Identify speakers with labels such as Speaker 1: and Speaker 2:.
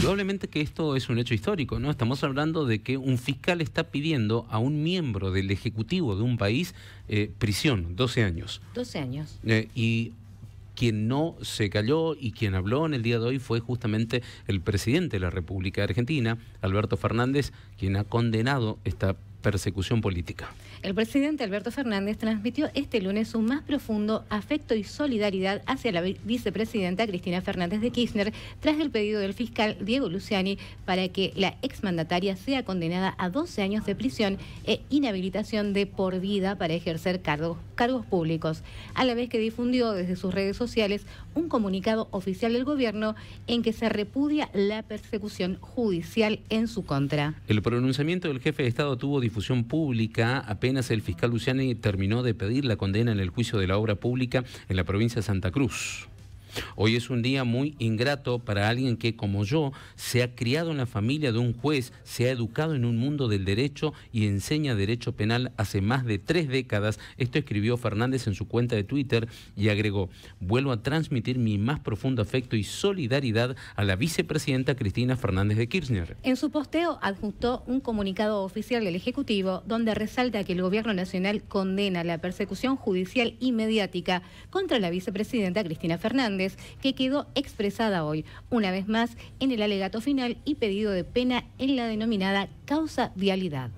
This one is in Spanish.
Speaker 1: Probablemente que esto es un hecho histórico, ¿no? Estamos hablando de que un fiscal está pidiendo a un miembro del Ejecutivo de un país eh, prisión, 12 años.
Speaker 2: 12 años.
Speaker 1: Eh, y quien no se calló y quien habló en el día de hoy fue justamente el presidente de la República Argentina, Alberto Fernández, quien ha condenado esta persecución política.
Speaker 2: El presidente Alberto Fernández transmitió este lunes su más profundo afecto y solidaridad hacia la vicepresidenta Cristina Fernández de Kirchner tras el pedido del fiscal Diego Luciani para que la exmandataria sea condenada a 12 años de prisión e inhabilitación de por vida para ejercer cargos, públicos, a la vez que difundió desde sus redes sociales un comunicado oficial del gobierno en que se repudia la persecución judicial en su contra.
Speaker 1: El pronunciamiento del jefe de Estado tuvo difusión pública, apenas el fiscal Luciani terminó de pedir la condena en el juicio de la obra pública en la provincia de Santa Cruz. Hoy es un día muy ingrato para alguien que, como yo, se ha criado en la familia de un juez, se ha educado en un mundo del derecho y enseña derecho penal hace más de tres décadas. Esto escribió Fernández en su cuenta de Twitter y agregó, vuelvo a transmitir mi más profundo afecto y solidaridad a la vicepresidenta Cristina Fernández de Kirchner.
Speaker 2: En su posteo adjuntó un comunicado oficial del Ejecutivo donde resalta que el Gobierno Nacional condena la persecución judicial y mediática contra la vicepresidenta Cristina Fernández que quedó expresada hoy, una vez más, en el alegato final y pedido de pena en la denominada causa vialidad.